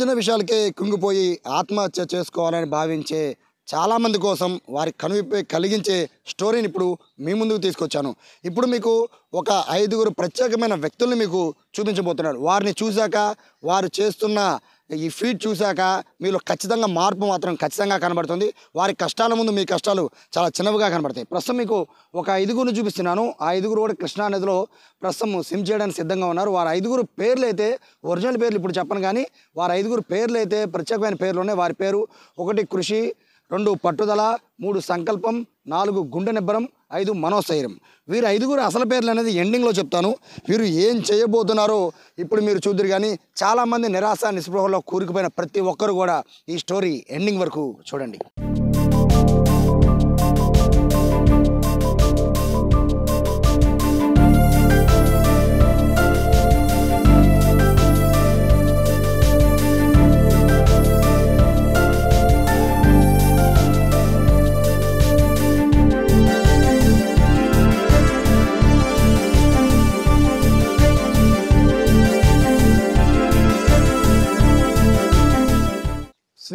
చిన్న విషయాలకే కుంగిపోయి ఆత్మహత్య చేసుకోవాలని భావించే చాలామంది కోసం వారి కనువిప్పే కలిగించే స్టోరీని ఇప్పుడు మీ ముందుకు తీసుకొచ్చాను ఇప్పుడు మీకు ఒక ఐదుగురు ప్రత్యేకమైన వ్యక్తుల్ని మీకు చూపించబోతున్నాడు వారిని చూశాక వారు చేస్తున్న ఈ ఫీడ్ చూశాక మీలో ఖచ్చితంగా మార్పు మాత్రం ఖచ్చితంగా కనబడుతుంది వారి కష్టాల ముందు మీ కష్టాలు చాలా చిన్నవిగా కనబడతాయి ప్రస్తుతం మీకు ఒక ఐదుగురును చూపిస్తున్నాను ఆ ఐదుగురు కూడా కృష్ణా నదిలో ప్రస్తుతం సిమ్ చేయడానికి సిద్ధంగా ఉన్నారు వారి ఐదుగురు పేర్లు అయితే ఒరిజినల్ పేర్లు ఇప్పుడు చెప్పను కానీ వారి ఐదుగురు పేర్లు అయితే ప్రత్యేకమైన పేర్లు ఉన్నాయి వారి పేరు ఒకటి కృషి రెండు పట్టుదల మూడు సంకల్పం నాలుగు గుండె నిబ్బరం ఐదు మనోస్థైర్యం వీరు ఐదుగురు అసలు పేర్లు అనేది ఎండింగ్లో చెప్తాను వీరు ఏం చేయబోతున్నారో ఇప్పుడు మీరు చూద్దరు కానీ చాలామంది నిరాశ నిస్పృహలో కూరుకుపోయిన ప్రతి ఒక్కరు కూడా ఈ స్టోరీ ఎండింగ్ వరకు చూడండి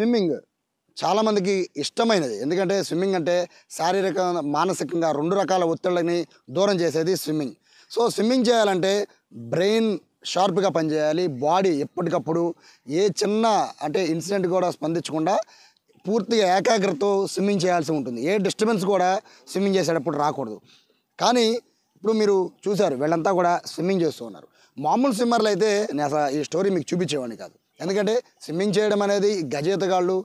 స్విమ్మింగ్ చాలామందికి ఇష్టమైనది ఎందుకంటే స్విమ్మింగ్ అంటే శారీరక మానసికంగా రెండు రకాల ఒత్తిళ్ళని దూరం చేసేది స్విమ్మింగ్ సో స్విమ్మింగ్ చేయాలంటే బ్రెయిన్ షార్ప్గా పనిచేయాలి బాడీ ఎప్పటికప్పుడు ఏ చిన్న అంటే ఇన్సిడెంట్ కూడా స్పందించకుండా పూర్తిగా ఏకాగ్రతతో స్విమ్మింగ్ చేయాల్సి ఉంటుంది ఏ డిస్టర్బెన్స్ కూడా స్విమ్మింగ్ చేసేటప్పుడు రాకూడదు కానీ ఇప్పుడు మీరు చూశారు వీళ్ళంతా కూడా స్విమ్మింగ్ చేస్తూ ఉన్నారు మామూలు స్విమ్మర్లు అయితే నేను ఈ స్టోరీ మీకు చూపించేవాడిని కాదు ఎందుకంటే స్విమ్మింగ్ చేయడం అనేది గజేతగాళ్ళు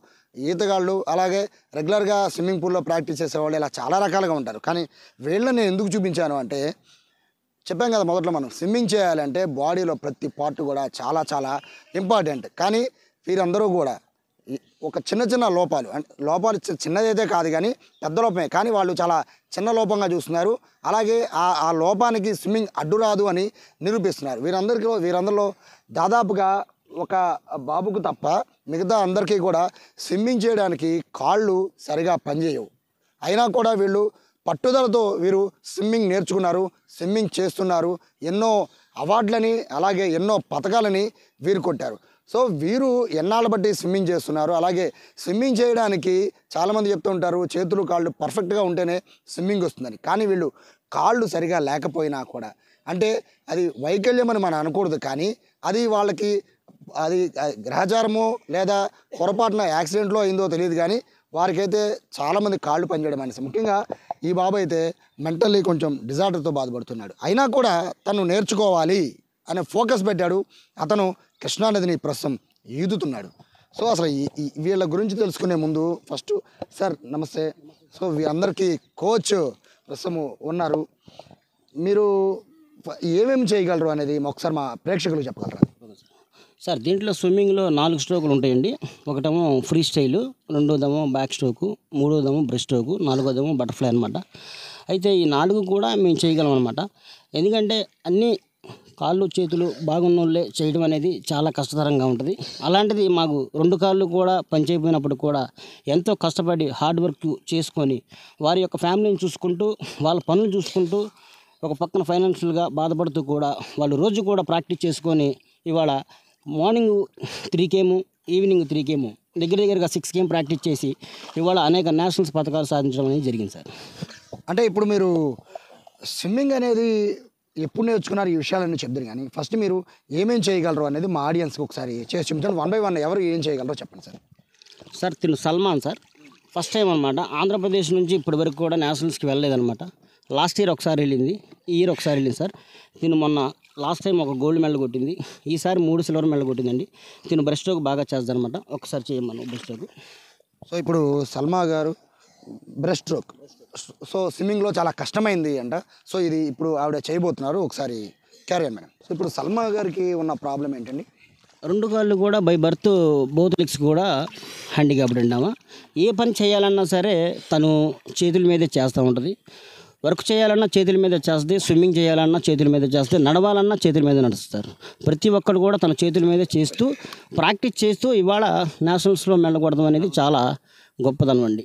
ఈతగాళ్ళు అలాగే రెగ్యులర్గా స్విమ్మింగ్ పూల్లో ప్రాక్టీస్ చేసేవాళ్ళు ఇలా చాలా రకాలుగా ఉంటారు కానీ వీళ్ళని నేను ఎందుకు చూపించాను అంటే చెప్పాం కదా మొదట్లో మనం స్విమ్మింగ్ చేయాలంటే బాడీలో ప్రతి పార్ట్ కూడా చాలా చాలా ఇంపార్టెంట్ కానీ వీరందరూ కూడా ఒక చిన్న చిన్న లోపాలు అంటే లోపాలు చిన్నదైతే కాదు కానీ పెద్ద లోపమే కానీ వాళ్ళు చాలా చిన్న లోపంగా చూస్తున్నారు అలాగే ఆ ఆ లోపానికి స్విమ్మింగ్ అడ్డు రాదు అని నిరూపిస్తున్నారు వీరందరికీ వీరందరిలో దాదాపుగా ఒక బాబుకు తప్ప మిగతా అందరికీ కూడా స్విమ్మింగ్ చేయడానికి కాళ్ళు సరిగా పనిచేయవు అయినా కూడా వీళ్ళు పట్టుదలతో వీరు స్విమ్మింగ్ నేర్చుకున్నారు స్విమ్మింగ్ చేస్తున్నారు ఎన్నో అవార్డులని అలాగే ఎన్నో పథకాలని వీరు కొట్టారు సో వీరు ఎన్నాళ్ళ బట్టి స్విమ్మింగ్ చేస్తున్నారు అలాగే స్విమ్మింగ్ చేయడానికి చాలామంది చెప్తూ ఉంటారు చేతులు కాళ్ళు పర్ఫెక్ట్గా ఉంటేనే స్విమ్మింగ్ వస్తుందని కానీ వీళ్ళు కాళ్ళు సరిగా లేకపోయినా కూడా అంటే అది వైకల్యం అని మనం అనకూడదు కానీ అది వాళ్ళకి అది గ్రహచారము లేదా పొరపాటున యాక్సిడెంట్లో అయిందో తెలియదు కానీ వారికైతే చాలామంది కాళ్ళు పనిచేయడం అనేసి ముఖ్యంగా ఈ బాబు అయితే మెంటల్లీ కొంచెం డిజార్డర్తో బాధపడుతున్నాడు అయినా కూడా తను నేర్చుకోవాలి అనే ఫోకస్ పెట్టాడు అతను కృష్ణానదిని ప్రస్తుతం ఈదుతున్నాడు సో అసలు వీళ్ళ గురించి తెలుసుకునే ముందు ఫస్ట్ సార్ నమస్తే సో వీళ్ళందరికీ కోచ్ ప్రస్తుతము ఉన్నారు మీరు ఏమేమి చేయగలరు అనేది ఒకసారి మా ప్రేక్షకులు చెప్పగలరా సార్ దీంట్లో స్విమ్మింగ్లో నాలుగు స్ట్రోకులు ఉంటాయండి ఒకటేమో ఫ్రీ స్టైలు రెండోదేమో బ్యాక్ స్ట్రోకు మూడోదేమో బ్రెస్ట్ స్ట్రోకు నాలుగోదేమో బటర్ఫ్లై అనమాట అయితే ఈ నాలుగు కూడా మేము చేయగలం అనమాట ఎందుకంటే అన్నీ కాళ్ళు చేతులు బాగున్నోళ్ళే చేయడం అనేది చాలా కష్టతరంగా ఉంటుంది అలాంటిది మాకు రెండు కాళ్ళు కూడా పనిచేయపోయినప్పుడు కూడా ఎంతో కష్టపడి హార్డ్ వర్క్ చేసుకొని వారి యొక్క ఫ్యామిలీని చూసుకుంటూ వాళ్ళ పనులు చూసుకుంటూ ఒక పక్కన ఫైనాన్షియల్గా బాధపడుతూ కూడా వాళ్ళు రోజు కూడా ప్రాక్టీస్ చేసుకొని ఇవాళ morning three K M evening three K M దగ్గర దగ్గరగా సిక్స్ గేమ్ ప్రాక్టీస్ చేసి ఇవాళ అనేక నేషనల్స్ పథకాలు సాధించడం అనేది జరిగింది సార్ అంటే ఇప్పుడు మీరు స్విమ్మింగ్ అనేది ఎప్పుడు నేర్చుకున్నారు ఈ విషయాలన్నీ చెప్తారు కానీ ఫస్ట్ మీరు ఏమేం చేయగలరు అనేది మా ఆడియన్స్కి ఒకసారి చేసి చూపించండి వన్ బై వన్ ఎవరు ఏం చేయగలరో చెప్పండి సార్ సార్ తిను సల్మాన్ సార్ ఫస్ట్ టైం అనమాట ఆంధ్రప్రదేశ్ నుంచి ఇప్పటి వరకు కూడా నేషనల్స్కి వెళ్ళలేదన్నమాట లాస్ట్ ఇయర్ ఒకసారి వెళ్ళింది ఈ ఇయర్ ఒకసారి వెళ్ళింది సార్ దీన్ని మొన్న లాస్ట్ టైం ఒక గోల్డ్ మెడల్ కొట్టింది ఈసారి మూడు సిల్వర్ మెడల్ కొట్టిందండి తిను బ్రెస్ట్ స్ట్రోక్ బాగా అనమాట ఒకసారి చేయమను బ్రెస్ట్ స్ట్రోక్ సో ఇప్పుడు సల్మా గారు బ్రెస్ట్ స్ట్రోక్ సో స్విమ్మింగ్లో చాలా కష్టమైంది అంట సో ఇది ఇప్పుడు ఆవిడ చేయబోతున్నారు ఒకసారి క్యారియర్ మేడం సో ఇప్పుడు సల్మా గారికి ఉన్న ప్రాబ్లం ఏంటండి రెండు కాళ్ళు కూడా బై బర్త్ బోత్ లెగ్స్ కూడా హ్యాండిక్యాప్డ్ ఉన్నామా ఏ పని చేయాలన్నా సరే తను చేతుల మీదే చేస్తూ ఉంటుంది వర్క్ చేయాలన్నా చేతుల మీద చేస్తుంది స్విమ్మింగ్ చేయాలన్నా చేతుల మీద చేస్తుంది నడవాలన్నా చేతుల మీద నడుస్తారు ప్రతి ఒక్కరు కూడా తన చేతుల మీద చేస్తూ ప్రాక్టీస్ చేస్తూ ఇవాళ నేషనల్స్లో వెళ్ళకూడదు అనేది చాలా గొప్పదనమండి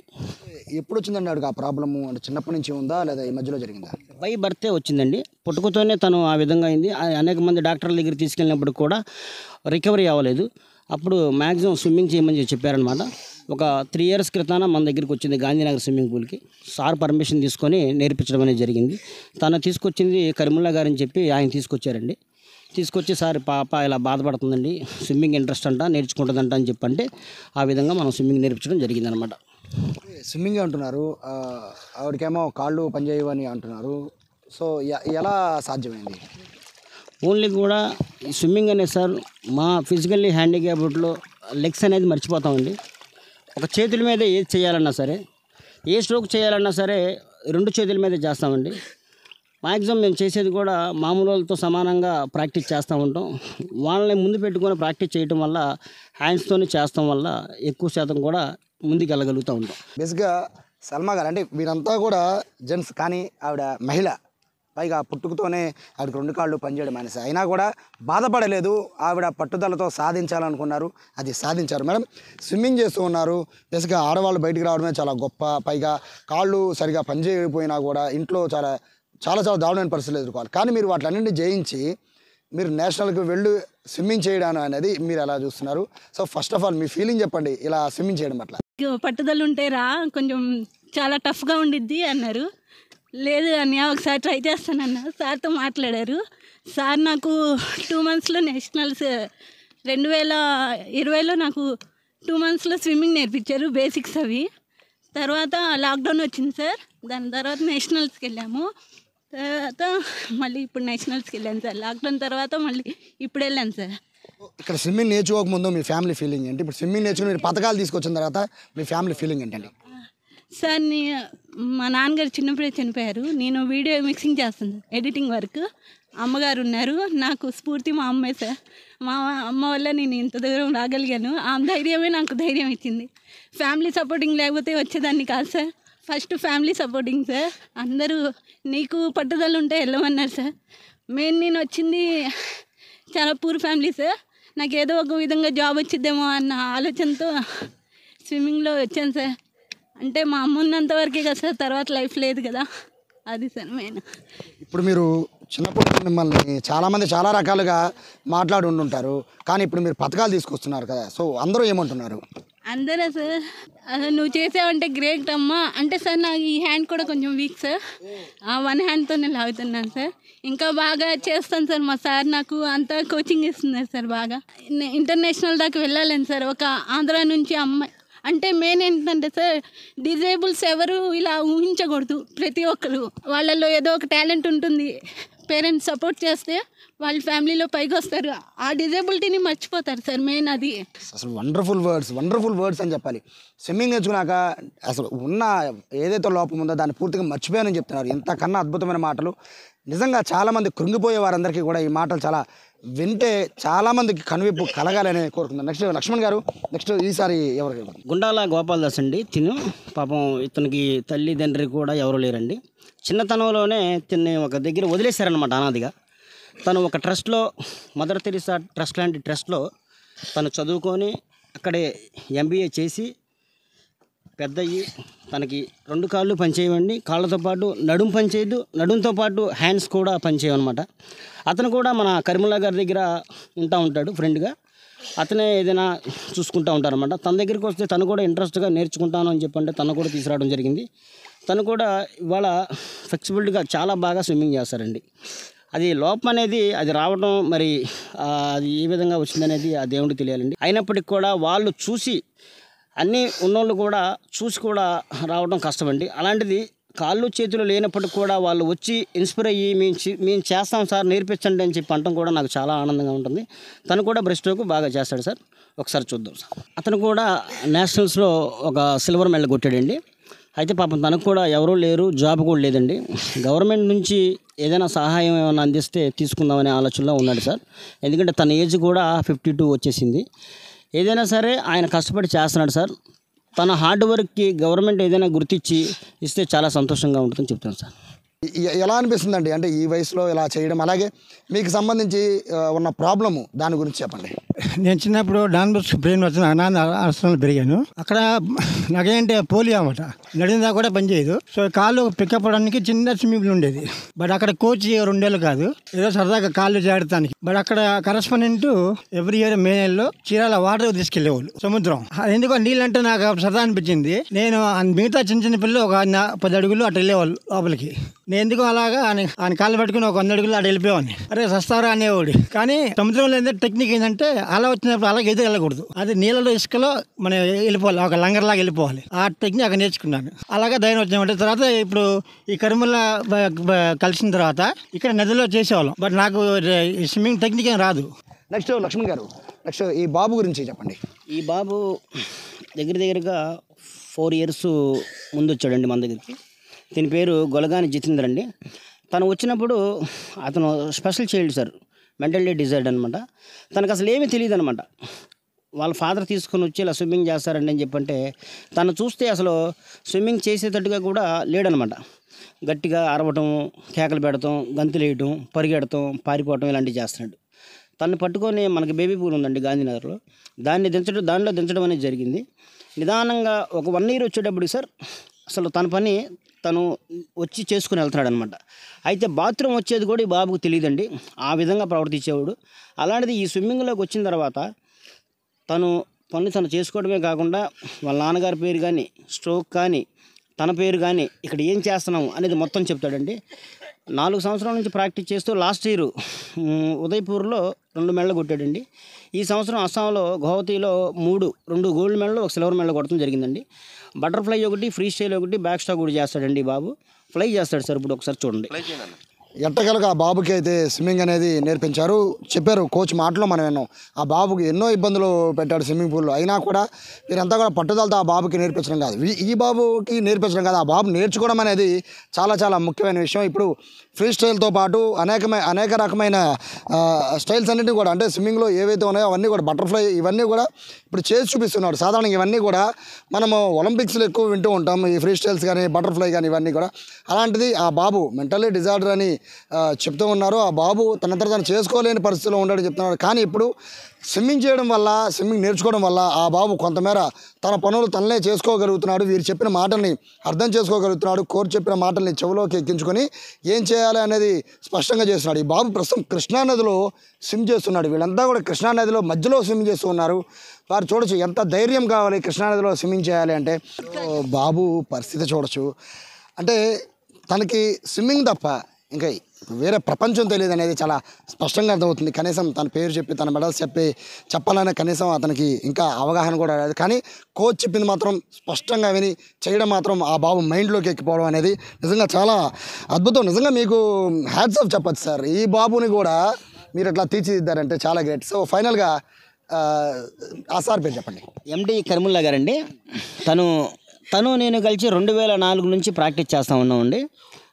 ఎప్పుడు వచ్చిందండి ఆడికి ఆ ప్రాబ్లము అంటే చిన్నప్పటి నుంచి ఉందా లేదా ఈ మధ్యలో జరిగిందా బై బర్తే వచ్చిందండి పుట్టుకతోనే తను ఆ విధంగా అయింది అనేక మంది డాక్టర్ల దగ్గర తీసుకెళ్ళినప్పుడు కూడా రికవరీ అవ్వలేదు అప్పుడు మ్యాక్సిమం స్విమ్మింగ్ చేయమని చెప్పారనమాట ఒక త్రీ ఇయర్స్ క్రితాన మన దగ్గరికి వచ్చింది గాంధీనగర్ స్విమ్మింగ్ పూల్కి సార్ పర్మిషన్ తీసుకొని నేర్పించడం అనేది జరిగింది తను తీసుకొచ్చింది కరిముల్లా అని చెప్పి ఆయన తీసుకొచ్చారండి తీసుకొచ్చి సార్ పాప ఇలా బాధపడుతుందండి స్విమ్మింగ్ ఇంట్రెస్ట్ అంట నేర్చుకుంటుందంట అని చెప్పంటే ఆ విధంగా మనం స్విమ్మింగ్ నేర్పించడం జరిగిందనమాట స్విమ్మింగ్ అంటున్నారు ఆవిడకేమో కాళ్ళు పనిచేయవని అంటున్నారు సో ఎలా సాధ్యమైంది ఓన్లీ కూడా ఈ స్విమ్మింగ్ అనే సార్ మా ఫిజికల్లీ హ్యాండిక్యాప్లో లెగ్స్ అనేది మర్చిపోతామండి ఒక చేతుల మీద ఏది చేయాలన్నా సరే ఏ స్ట్రోక్ చేయాలన్నా సరే రెండు చేతుల మీద చేస్తామండి మ్యాక్సిమం మేము చేసేది కూడా మామూలు వాళ్ళతో సమానంగా ప్రాక్టీస్ చేస్తూ ఉంటాం వాళ్ళని ముందు పెట్టుకొని ప్రాక్టీస్ చేయడం వల్ల హ్యాండ్స్తోనే చేస్తాం వల్ల ఎక్కువ శాతం కూడా ముందుకెళ్ళగలుగుతూ ఉంటాం బేసిక్గా సల్మా గారు అంటే వీరంతా కూడా జెంట్స్ కానీ ఆవిడ మహిళ పైగా పుట్టుకతోనే ఆవిడకి రెండు కాళ్ళు పనిచేయడం అనేసి అయినా కూడా బాధపడలేదు ఆవిడ పట్టుదలతో సాధించాలనుకున్నారు అది సాధించారు మేడం స్విమ్మింగ్ చేస్తూ ఉన్నారు బేసిక్గా ఆడవాళ్ళు బయటికి రావడమే చాలా గొప్ప పైగా కాళ్ళు సరిగా పనిచేయకపోయినా కూడా ఇంట్లో చాలా చాలా చాలా దారుణమైన పరిస్థితులు ఎదుర్కోవాలి కానీ మీరు వాటిని జయించి మీరు నేషనల్కి వెళ్ళి స్విమ్మింగ్ చేయడం అనేది మీరు ఎలా చూస్తున్నారు సో ఫస్ట్ ఆఫ్ ఆల్ మీ ఫీలింగ్ చెప్పండి ఇలా స్విమ్మింగ్ చేయడం అట్లా పట్టుదల ఉంటే రా కొంచెం చాలా టఫ్గా ఉండిద్ది అన్నారు లేదు అని ఒకసారి ట్రై చేస్తానన్న సార్తో మాట్లాడారు సార్ నాకు టూ మంత్స్లో నేషనల్స్ రెండు వేల ఇరవైలో నాకు టూ మంత్స్లో స్విమ్మింగ్ నేర్పించారు బేసిక్స్ అవి తర్వాత లాక్డౌన్ వచ్చింది సార్ దాని తర్వాత నేషనల్స్కి వెళ్ళాము తర్వాత మళ్ళీ ఇప్పుడు నేషనల్స్కి వెళ్ళాను సార్ లాక్డౌన్ తర్వాత మళ్ళీ ఇప్పుడు వెళ్ళాను సార్ ఇక్కడ స్విమ్మింగ్ నేర్చుకోకముందు మీ ఫ్యామిలీ ఫీలింగ్ ఏంటి ఇప్పుడు స్విమ్మింగ్ నేర్చుకుని మీరు పథకాలు తీసుకొచ్చిన తర్వాత మీ ఫ్యామిలీ ఫీలింగ్ ఏంటండి సార్ నీ మా నాన్నగారు చిన్నప్పుడే చనిపోయారు నేను వీడియో మిక్సింగ్ చేస్తుంది ఎడిటింగ్ వర్క్ అమ్మగారు ఉన్నారు నాకు స్ఫూర్తి మా అమ్మే సార్ మా అమ్మ వల్ల నేను ఇంత దూరం రాగలిగాను ఆ ధైర్యమే నాకు ధైర్యం ఇచ్చింది ఫ్యామిలీ సపోర్టింగ్ లేకపోతే వచ్చేదాన్ని కాదు sir first family supporting sir అందరూ నీకు పట్టుదల ఉంటే వెళ్ళమన్నారు సార్ మెయిన్ నేను వచ్చింది చాలా పూర్ ఫ్యామిలీ సార్ నాకు ఏదో ఒక విధంగా జాబ్ వచ్చిద్దేమో అన్న ఆలోచనతో స్విమ్మింగ్లో వచ్చాను సార్ అంటే మా అమ్మ ఉన్నంత వరకే కదా సార్ తర్వాత లైఫ్ లేదు కదా అది సార్ మెయిన్ ఇప్పుడు మీరు చిన్నప్పుడు మిమ్మల్ని చాలామంది చాలా రకాలుగా మాట్లాడి ఉండుంటారు కానీ ఇప్పుడు మీరు పథకాలు తీసుకొస్తున్నారు కదా సో అందరూ ఏమంటున్నారు అందరూ సార్ అసలు నువ్వు చేసావంటే గ్రేట్ అమ్మ అంటే సార్ నాకు ఈ హ్యాండ్ కూడా కొంచెం వీక్ సార్ ఆ వన్ హ్యాండ్తో నేను లాగుతున్నాను సార్ ఇంకా బాగా చేస్తాను సార్ మా సార్ నాకు అంతా కోచింగ్ ఇస్తున్నారు సార్ బాగా ఇంటర్నేషనల్ దాకా వెళ్ళాలని సార్ ఒక ఆంధ్ర నుంచి అమ్మాయి అంటే మెయిన్ ఏంటంటే సార్ డిజేబుల్స్ ఎవరు ఇలా ఊహించకూడదు ప్రతి ఒక్కరు వాళ్ళల్లో ఏదో ఒక టాలెంట్ ఉంటుంది పేరెంట్స్ సపోర్ట్ చేస్తే వాళ్ళ ఫ్యామిలీలో పైకి వస్తారు ఆ డిజేబిలిటీని మర్చిపోతారు సార్ మెయిన్ అది అసలు వండర్ఫుల్ వర్డ్స్ వండర్ఫుల్ వర్డ్స్ అని చెప్పాలి స్విమ్మింగ్ నేర్చుకున్నాక అసలు ఉన్న ఏదైతే లోపం ఉందో దాన్ని పూర్తిగా మర్చిపోయానని చెప్తున్నారు ఇంతకన్నా అద్భుతమైన మాటలు నిజంగా చాలామంది కృంగిపోయే వారందరికీ కూడా ఈ మాటలు చాలా వింటే చాలామందికి కనువిప్పు కలగాలని కోరుకుందాం నెక్స్ట్ లక్ష్మణ్ గారు నెక్స్ట్ ఈసారి ఎవరు గుండాల గోపాలదాస్ అండి తిను పాపం ఇతనికి తల్లిదండ్రి కూడా ఎవరు లేరండి చిన్నతనంలోనే తిన్ని ఒక దగ్గర వదిలేశారనమాట అనాదిగా తను ఒక ట్రస్ట్లో మదర్ తెరిసా ట్రస్ట్ లాంటి ట్రస్ట్లో తను చదువుకొని అక్కడే ఎంబీఏ చేసి పెద్దయ్యి తనకి రెండు కాళ్ళు పనిచేయవండి కాళ్ళతో పాటు నడుం పనిచేయదు నడుంతో పాటు హ్యాండ్స్ కూడా పనిచేయమన్నమాట అతను కూడా మన కరిముల్లా గారి దగ్గర ఉంటా ఉంటాడు ఫ్రెండ్గా అతనే ఏదైనా చూసుకుంటూ ఉంటారనమాట తన దగ్గరికి వస్తే తను కూడా ఇంట్రెస్ట్గా నేర్చుకుంటాను అని చెప్పంటే తను కూడా తీసుకురావడం జరిగింది తను కూడా ఇవాళ ఫ్లెక్సిబిలిటీగా చాలా బాగా స్విమ్మింగ్ చేస్తారండి అది లోపం అనేది అది రావడం మరి అది ఏ విధంగా వచ్చిందనేది ఆ దేవుడికి తెలియాలండి అయినప్పటికి కూడా వాళ్ళు చూసి అన్నీ ఉన్నోళ్ళు కూడా చూసి కూడా రావడం కష్టమండి అలాంటిది కాళ్ళు చేతులు లేనప్పటికి కూడా వాళ్ళు వచ్చి ఇన్స్పైర్ అయ్యి మేము మేము చేస్తాం సార్ నేర్పించండి అని చెప్పి అంటాం కూడా నాకు చాలా ఆనందంగా ఉంటుంది తను కూడా బ్రెస్ట్ స్ట్రోక్ బాగా చేస్తాడు సార్ ఒకసారి చూద్దాం సార్ అతను కూడా నేషనల్స్లో ఒక సిల్వర్ మెడల్ కొట్టాడండి అయితే పాపం తనకు కూడా ఎవరూ లేరు జాబ్ కూడా లేదండి గవర్నమెంట్ నుంచి ఏదైనా సహాయం ఏమైనా అందిస్తే తీసుకుందామనే ఆలోచనలో ఉన్నాడు సార్ ఎందుకంటే తన ఏజ్ కూడా ఫిఫ్టీ టూ వచ్చేసింది ఏదైనా సరే ఆయన కష్టపడి చేస్తున్నాడు సార్ తన హార్డ్ వర్క్కి గవర్నమెంట్ ఏదైనా గుర్తించి ఇస్తే చాలా సంతోషంగా ఉంటుందని చెప్తాను సార్ ఎలా అనిపిస్తుందండి అంటే ఈ వయసులో ఇలా చేయడం అలాగే మీకు సంబంధించి ఉన్న ప్రాబ్లము దాని గురించి చెప్పండి నేను చిన్నప్పుడు డాన్ బస్కు బ్రెయిన్ వచ్చిన అనాథ అరసంలో పెరిగాను అక్కడ నాకేంటి పోలియో అనమాట నడినా కూడా పనిచేయదు సో కాళ్ళు పిక్కపడానికి చిన్న స్విమ్మింగ్ ఉండేది బట్ అక్కడ కోచ్ రెండేళ్ళు కాదు ఏదో సరదాగా కాళ్ళు జాడటానికి బట్ అక్కడ కరస్పాండెంట్ ఎవ్రీ ఇయర్ మే నెలలో చీరాల వాటర్ తీసుకెళ్లేవాళ్ళు సముద్రం ఎందుకో నీళ్ళు అంటే నాకు సరదా అనిపించింది నేను మిగతా చిన్న చిన్న పిల్లలు ఒక పది అడుగులు అట్లా వెళ్ళేవాళ్ళు లోపలికి నేను ఎందుకు అలాగా ఆయన కాళ్ళు పట్టుకుని ఒక వంద అడుగులు అటు వెళ్ళిపోయాను అరే సస్తారా అనేవాడు కానీ సముద్రంలో ఏంటంటే టెక్నిక్ ఏంటంటే అలా వచ్చినప్పుడు అలాగే ఎదురు వెళ్ళకూడదు అది నీళ్ళలో ఇసుకలో మనం వెళ్ళిపోవాలి ఒక లంగర్ లాగా వెళ్ళిపోవాలి ఆ టెక్నిక్ అక్కడ నేర్చుకున్నాను అలాగే ధైర్యం వచ్చిన తర్వాత ఇప్పుడు ఈ కరుమల కలిసిన తర్వాత ఇక్కడ నదిలో చేసేవాళ్ళం బట్ నాకు స్విమ్మింగ్ టెక్నిక్ ఏం రాదు నెక్స్ట్ లక్ష్మణ్ గారు నెక్స్ట్ ఈ బాబు గురించి చెప్పండి ఈ బాబు దగ్గర దగ్గరగా ఫోర్ ఇయర్స్ ముందు వచ్చాడండి మన దగ్గరికి దీని పేరు గొలగాని జితేందర్ అండి తను వచ్చినప్పుడు అతను special child sir mentally desired అనమాట తనకు అసలు ఏమీ తెలియదు అనమాట వాళ్ళ ఫాదర్ తీసుకొని వచ్చి ఇలా స్విమ్మింగ్ చేస్తారండి అని చెప్పంటే తను చూస్తే అసలు స్విమ్మింగ్ చేసేటట్టుగా కూడా లేడనమాట గట్టిగా అరవటం కేకలు పెడటం గంతులేయటం పరిగెడటం పారిపోవటం ఇలాంటివి చేస్తున్నాడు తను పట్టుకొని మనకి బేబీ పూల్ ఉందండి గాంధీనగర్లో దాన్ని దించడం దానిలో దించడం అనేది జరిగింది నిదానంగా ఒక వన్ ఇయర్ వచ్చేటప్పుడు సార్ అసలు తన పని తను వచ్చి చేసుకుని వెళ్తున్నాడు అనమాట అయితే బాత్రూమ్ వచ్చేది కూడా ఈ బాబుకు తెలియదండి ఆ విధంగా ప్రవర్తించేవాడు అలాంటిది ఈ స్విమ్మింగ్లోకి వచ్చిన తర్వాత తను పనులు తను చేసుకోవడమే కాకుండా వాళ్ళ నాన్నగారి పేరు కానీ స్ట్రోక్ కానీ తన పేరు కానీ ఇక్కడ ఏం చేస్తున్నాము అనేది మొత్తం చెప్తాడండి నాలుగు సంవత్సరాల నుంచి ప్రాక్టీస్ చేస్తూ లాస్ట్ ఇయర్ ఉదయపూర్లో రెండు మెడలు కొట్టాడండి ఈ సంవత్సరం అస్సాంలో గౌహతిలో మూడు రెండు గోల్డ్ మెడలు ఒక సిల్వర్ మెడల్ కొట్టడం జరిగిందండి బటర్ఫ్లై ఒకటి ఫ్రీ స్టైల్ ఒకటి బ్యాక్ స్టాక్ కూడా చేస్తాడండి బాబు ఫ్లై చేస్తాడు సార్ ఇప్పుడు ఒకసారి చూడండి ఎట్టగలక ఆ బాబుకి అయితే స్విమ్మింగ్ అనేది నేర్పించారు చెప్పారు కోచ్ మాటలో మనం విన్నాం ఆ బాబుకి ఎన్నో ఇబ్బందులు పెట్టాడు స్విమ్మింగ్ పూల్లో అయినా కూడా వీరంతా కూడా పట్టుదలతో ఆ బాబుకి నేర్పించడం కాదు ఈ బాబుకి నేర్పించడం కాదు ఆ బాబు నేర్చుకోవడం అనేది చాలా చాలా ముఖ్యమైన విషయం ఇప్పుడు ఫ్రీ స్టైల్తో పాటు అనేకమైన అనేక రకమైన స్టైల్స్ అన్నింటినీ కూడా అంటే స్విమ్మింగ్లో ఏవైతే ఉన్నాయో అవన్నీ కూడా బటర్ఫ్లై ఇవన్నీ కూడా ఇప్పుడు చేసి చూపిస్తున్నాడు సాధారణంగా ఇవన్నీ కూడా మనము ఒలింపిక్స్లో ఎక్కువ వింటూ ఉంటాం ఈ ఫ్రీ స్టైల్స్ కానీ బటర్ఫ్లై కానీ ఇవన్నీ కూడా అలాంటిది ఆ బాబు మెంటల్లీ డిజార్డర్ అని చెప్తూ ఉన్నారు ఆ బాబు తనంతా తను చేసుకోలేని పరిస్థితిలో ఉండడం చెప్తున్నాడు కానీ ఇప్పుడు స్విమ్మింగ్ చేయడం వల్ల స్విమ్మింగ్ నేర్చుకోవడం వల్ల ఆ బాబు కొంతమేర తన పనులు తనలే చేసుకోగలుగుతున్నాడు వీరు చెప్పిన మాటల్ని అర్థం చేసుకోగలుగుతున్నాడు కోర్ చెప్పిన మాటల్ని చెవిలోకి ఎక్కించుకొని ఏం చేయాలి అనేది స్పష్టంగా చేస్తున్నాడు ఈ బాబు ప్రస్తుతం కృష్ణానదిలో స్విమ్ చేస్తున్నాడు వీళ్ళంతా కూడా కృష్ణానదిలో మధ్యలో స్విమ్ చేస్తూ ఉన్నారు వారు చూడొచ్చు ఎంత ధైర్యం కావాలి కృష్ణానదిలో స్విమ్మింగ్ చేయాలి అంటే బాబు పరిస్థితి చూడొచ్చు అంటే తనకి స్విమ్మింగ్ తప్ప ఇంకా వేరే ప్రపంచం తెలియదు అనేది చాలా స్పష్టంగా అర్థమవుతుంది కనీసం తన పేరు చెప్పి తన మెడల్స్ చెప్పి చెప్పాలనే కనీసం అతనికి ఇంకా అవగాహన కూడా రాదు కానీ కోచ్ చెప్పింది మాత్రం స్పష్టంగా విని చేయడం మాత్రం ఆ బాబు మైండ్లోకి ఎక్కిపోవడం అనేది నిజంగా చాలా అద్భుతం నిజంగా మీకు హ్యాడ్స్ ఆఫ్ చెప్పచ్చు సార్ ఈ బాబుని కూడా మీరు అట్లా తీర్చిదిద్దారంటే చాలా గ్రేట్ సో ఫైనల్గా ఆ సార్ పేరు చెప్పండి ఎండి కర్ముల్లా గారండి తను తను నేను కలిసి రెండు వేల నాలుగు నుంచి ప్రాక్టీస్ చేస్తూ ఉన్నామండి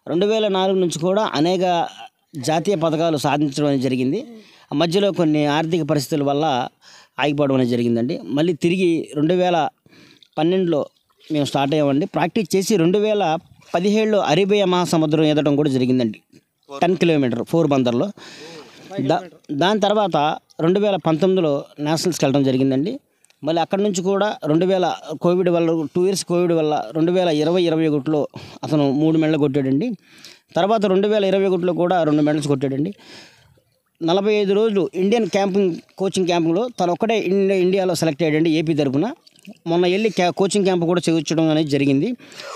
రెండు వేల నాలుగు నుంచి కూడా అనేక జాతీయ పథకాలు సాధించడం అనేది జరిగింది మధ్యలో కొన్ని ఆర్థిక పరిస్థితుల వల్ల ఆగిపోవడం అనేది జరిగిందండి మళ్ళీ తిరిగి రెండు వేల పన్నెండులో మేము స్టార్ట్ అయ్యామండి ప్రాక్టీస్ చేసి రెండు వేల పదిహేడులో అరేబియా మహాసముద్రం ఎదడం కూడా జరిగిందండి టెన్ కిలోమీటర్ ఫోర్ బందర్లో దా దాని తర్వాత రెండు వేల పంతొమ్మిదిలో నేషనల్స్కి వెళ్ళడం జరిగిందండి మళ్ళీ అక్కడి నుంచి కూడా రెండు వేల కోవిడ్ వల్ల టూ ఇయర్స్ కోవిడ్ వల్ల రెండు వేల ఇరవై ఇరవై ఒకటిలో అతను మూడు మెడలు కొట్టాడండి తర్వాత రెండు వేల ఇరవై ఒకటిలో కూడా రెండు మెడల్స్ కొట్టాడండి నలభై ఐదు రోజులు ఇండియన్ క్యాంపింగ్ కోచింగ్ క్యాంపింగ్లో తను ఒక్కడే ఇండియాలో సెలెక్ట్ అయ్యాడండి ఏపీ తరఫున మొన్న వెళ్ళి క్యా కోచింగ్ క్యాంప్ కూడా చేయించడం అనేది జరిగింది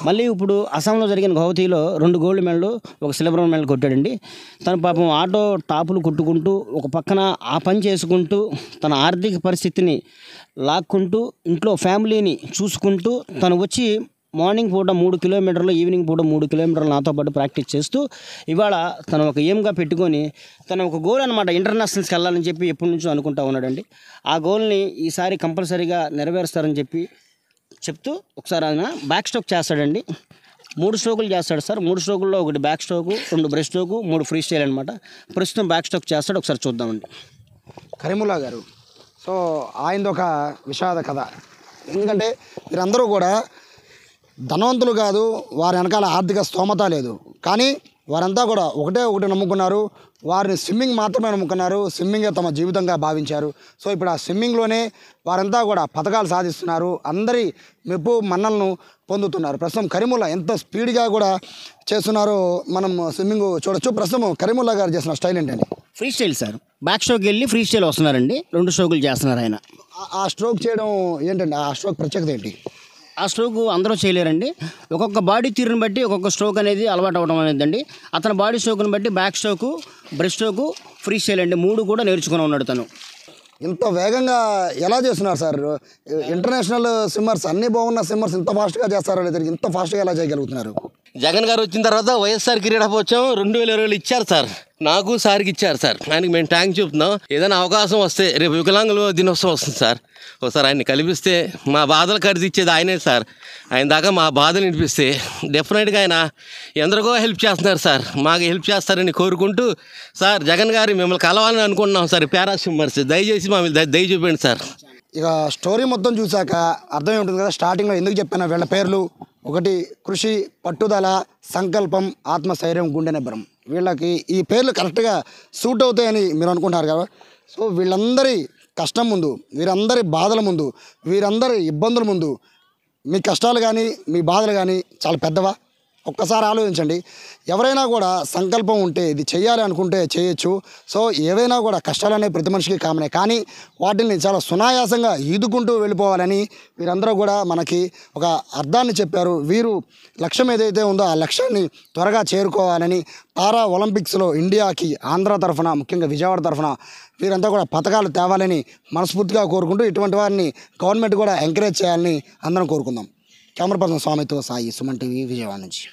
మళ్ళీ ఇప్పుడు అస్సాంలో జరిగిన గౌహతిలో రెండు గోల్డ్ మెడల్ ఒక సిల్వర్ మెడల్ కొట్టాడండి తన పాపం ఆటో టాపులు కొట్టుకుంటూ ఒక పక్కన ఆ పని చేసుకుంటూ తన ఆర్థిక పరిస్థితిని లాక్కుంటూ ఇంట్లో ఫ్యామిలీని చూసుకుంటూ తను వచ్చి మార్నింగ్ పూట మూడు కిలోమీటర్లు ఈవినింగ్ పూట మూడు కిలోమీటర్లు నాతో పాటు ప్రాక్టీస్ చేస్తూ ఇవాళ తను ఒక ఏమ్గా పెట్టుకొని తన ఒక గోల్ అనమాట ఇంటర్నేషనల్స్కి వెళ్ళాలని చెప్పి ఎప్పటి నుంచో అనుకుంటా ఉన్నాడండి ఆ గోల్ని ఈసారి కంపల్సరీగా నెరవేరుస్తారని చెప్పి చెప్తూ ఒకసారి ఆయన బ్యాక్ స్ట్రోక్ చేస్తాడండి మూడు స్ట్రోకులు చేస్తాడు సార్ మూడు స్ట్రోకుల్లో ఒకటి బ్యాక్ స్ట్రోకు రెండు బ్రెష్ స్ట్రోకు మూడు ఫ్రీ స్టైల్ అనమాట ప్రస్తుతం బ్యాక్ స్ట్రోక్ చేస్తాడు ఒకసారి చూద్దామండి కరీముల్లా గారు సో ఆయనది ఒక విషాద కథ ఎందుకంటే మీరందరూ కూడా ధనవంతులు కాదు వారి వెనకాల ఆర్థిక స్తోమత లేదు కానీ వారంతా కూడా ఒకటే ఒకటి నమ్ముకున్నారు వారిని స్విమ్మింగ్ మాత్రమే నమ్ముకున్నారు స్విమ్మింగే తమ జీవితంగా భావించారు సో ఇప్పుడు ఆ స్విమ్మింగ్లోనే వారంతా కూడా పథకాలు సాధిస్తున్నారు అందరి మెప్పు మన్నలను పొందుతున్నారు ప్రస్తుతం కరిముల్లా ఎంత స్పీడ్గా కూడా చేస్తున్నారో మనం స్విమ్మింగ్ చూడొచ్చు ప్రస్తుతం కరిముల్లా గారు చేసిన స్టైల్ ఏంటండి free style sir back stroke వెళ్ళి ఫ్రీ స్టైల్ వస్తున్నారండి రెండు స్ట్రోకులు చేస్తున్నారు ఆయన ఆ స్ట్రోక్ చేయడం ఏంటండి ఆ స్ట్రోక్ ప్రత్యేకత ఏంటి ఆ స్ట్రోక్ అందరూ చేయలేరండి ఒక్కొక్క బాడీ తీరుని బట్టి ఒక్కొక్క స్ట్రోక్ అనేది అలవాటు అవడం అనేదండి అతని బాడీ స్ట్రోక్ని బట్టి back stroke breast stroke free style మూడు కూడా నేర్చుకుని ఉన్నాడు తను ఇంత వేగంగా ఎలా చేస్తున్నారు సార్ ఇంటర్నేషనల్ స్విమ్మర్స్ అన్ని బాగున్న స్విమ్మర్స్ ఇంత ఫాస్ట్గా చేస్తారని ఇంత ఫాస్ట్గా ఎలా చేయగలుగుతున్నారు జగన్ గారు వచ్చిన తర్వాత వైఎస్ఆర్ కిరీటపోత్సవం రెండు వేల ఇరవై ఇచ్చారు సార్ నాకు సార్కి ఇచ్చారు సార్ ఆయనకి మేము ట్యాంక్ చూపుతున్నాం ఏదైనా అవకాశం వస్తే రేపు వికలాంగులు దినోత్సవం వస్తుంది సార్ ఒకసారి ఆయన్ని కల్పిస్తే మా బాధలు ఇచ్చేది ఆయనే సార్ ఆయన దాకా మా బాధలు వినిపిస్తే డెఫినెట్గా ఆయన ఎందరికో హెల్ప్ చేస్తున్నారు సార్ మాకు హెల్ప్ చేస్తారని కోరుకుంటూ సార్ జగన్ గారు మిమ్మల్ని కలవాలని అనుకుంటున్నాం సార్ పారాసిమ్మర్స్ దయచేసి మమ్మల్ని దయ చూపండి సార్ ఇక స్టోరీ మొత్తం చూశాక అర్థమై ఉంటుంది కదా స్టార్టింగ్లో ఎందుకు చెప్పాను వీళ్ళ పేర్లు ఒకటి కృషి పట్టుదల సంకల్పం ఆత్మస్థైర్యం గుండె నిబ్బరం వీళ్ళకి ఈ పేర్లు కరెక్ట్గా సూట్ అవుతాయని మీరు అనుకుంటారు కదా సో వీళ్ళందరి కష్టం ముందు వీరందరి బాధల ముందు వీరందరి ఇబ్బందుల ముందు మీ కష్టాలు కానీ మీ బాధలు కానీ చాలా పెద్దవా ఒక్కసారి ఆలోచించండి ఎవరైనా కూడా సంకల్పం ఉంటే ఇది చేయాలి అనుకుంటే చేయొచ్చు సో ఏవైనా కూడా కష్టాలు అనేవి ప్రతి మనిషికి కామనే కానీ వాటిని చాలా సునాయాసంగా ఈదుకుంటూ వెళ్ళిపోవాలని వీరందరూ కూడా మనకి ఒక అర్థాన్ని చెప్పారు వీరు లక్ష్యం ఏదైతే ఉందో ఆ లక్ష్యాన్ని త్వరగా చేరుకోవాలని పారా ఒలింపిక్స్లో ఇండియాకి ఆంధ్ర తరఫున ముఖ్యంగా విజయవాడ తరఫున వీరంతా కూడా పథకాలు తేవాలని మనస్ఫూర్తిగా కోరుకుంటూ ఇటువంటి వారిని గవర్నమెంట్ కూడా ఎంకరేజ్ చేయాలని అందరం కోరుకుందాం కెమెరా పర్సన్ స్వామితో సాయి సుమన్ టీవీ విజయవాడ నుంచి